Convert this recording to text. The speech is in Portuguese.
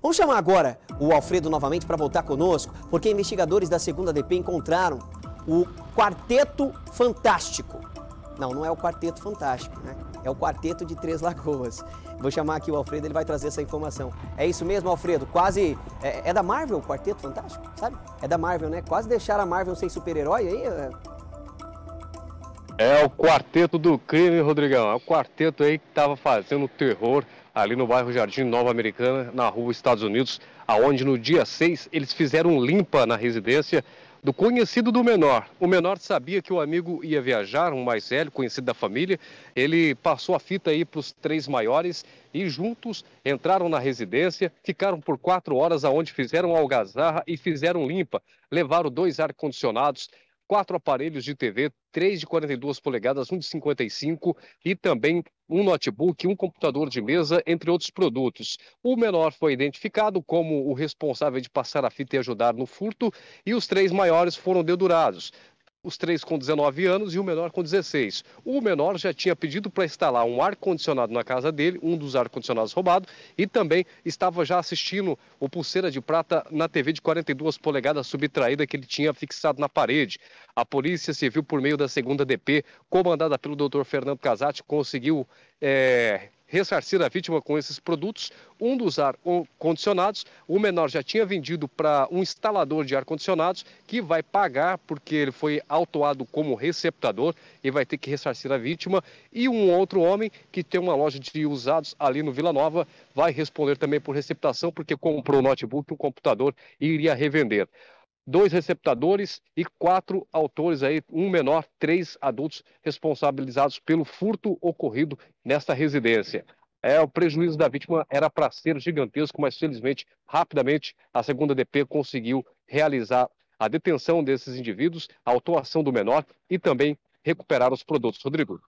Vamos chamar agora o Alfredo novamente para voltar conosco, porque investigadores da segunda DP encontraram o Quarteto Fantástico. Não, não é o Quarteto Fantástico, né? É o Quarteto de Três Lagoas. Vou chamar aqui o Alfredo, ele vai trazer essa informação. É isso mesmo, Alfredo? Quase. É, é da Marvel o Quarteto Fantástico, sabe? É da Marvel, né? Quase deixar a Marvel sem super-herói aí. É? É o quarteto do crime, Rodrigão. É o quarteto aí que estava fazendo terror ali no bairro Jardim Nova Americana, na rua Estados Unidos, aonde no dia 6 eles fizeram limpa na residência do conhecido do menor. O menor sabia que o amigo ia viajar, um mais velho, conhecido da família. Ele passou a fita aí para os três maiores e juntos entraram na residência, ficaram por quatro horas aonde fizeram algazarra e fizeram limpa. Levaram dois ar-condicionados, quatro aparelhos de TV, três de 42 polegadas, um de 55 e também um notebook, um computador de mesa, entre outros produtos. O menor foi identificado como o responsável de passar a fita e ajudar no furto e os três maiores foram dedurados os três com 19 anos e o menor com 16. O menor já tinha pedido para instalar um ar-condicionado na casa dele, um dos ar-condicionados roubado, e também estava já assistindo o Pulseira de Prata na TV de 42 polegadas subtraída que ele tinha fixado na parede. A Polícia Civil, por meio da segunda DP, comandada pelo Dr. Fernando Casati, conseguiu é, ressarcir a vítima com esses produtos. Um dos ar-condicionados, o menor já tinha vendido para um instalador de ar-condicionados, que vai pagar porque ele foi autuado como receptador e vai ter que ressarcir a vítima. E um outro homem que tem uma loja de usados ali no Vila Nova vai responder também por receptação, porque comprou um notebook, um computador e iria revender dois receptadores e quatro autores aí, um menor, três adultos responsabilizados pelo furto ocorrido nesta residência. É, o prejuízo da vítima era para ser gigantesco, mas felizmente, rapidamente, a segunda DP conseguiu realizar a detenção desses indivíduos, a autuação do menor e também recuperar os produtos. Rodrigo.